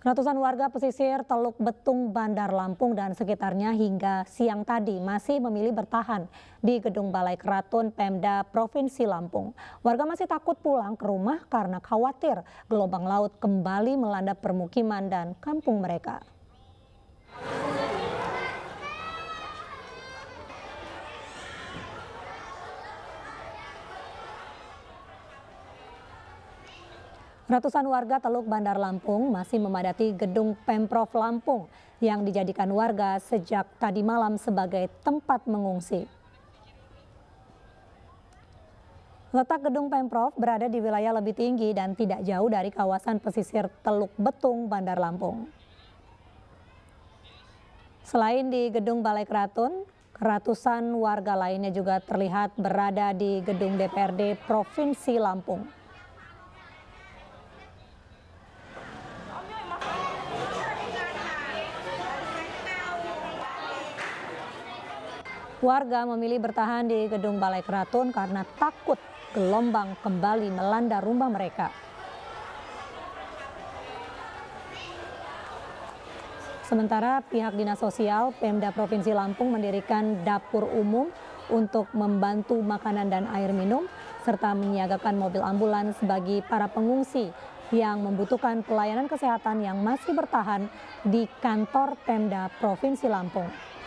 Ratusan warga pesisir Teluk Betung Bandar Lampung dan sekitarnya hingga siang tadi masih memilih bertahan di Gedung Balai Keraton Pemda Provinsi Lampung. Warga masih takut pulang ke rumah karena khawatir gelombang laut kembali melanda permukiman dan kampung mereka. Ratusan warga Teluk Bandar Lampung masih memadati gedung Pemprov Lampung yang dijadikan warga sejak tadi malam sebagai tempat mengungsi. Letak gedung Pemprov berada di wilayah lebih tinggi dan tidak jauh dari kawasan pesisir Teluk Betung, Bandar Lampung. Selain di gedung Balai Keraton, ratusan warga lainnya juga terlihat berada di gedung DPRD Provinsi Lampung. Warga memilih bertahan di gedung Balai Keraton karena takut gelombang kembali melanda rumah mereka. Sementara pihak Dinas Sosial Pemda Provinsi Lampung mendirikan dapur umum untuk membantu makanan dan air minum serta menyiagakan mobil ambulans bagi para pengungsi yang membutuhkan pelayanan kesehatan yang masih bertahan di kantor Pemda Provinsi Lampung.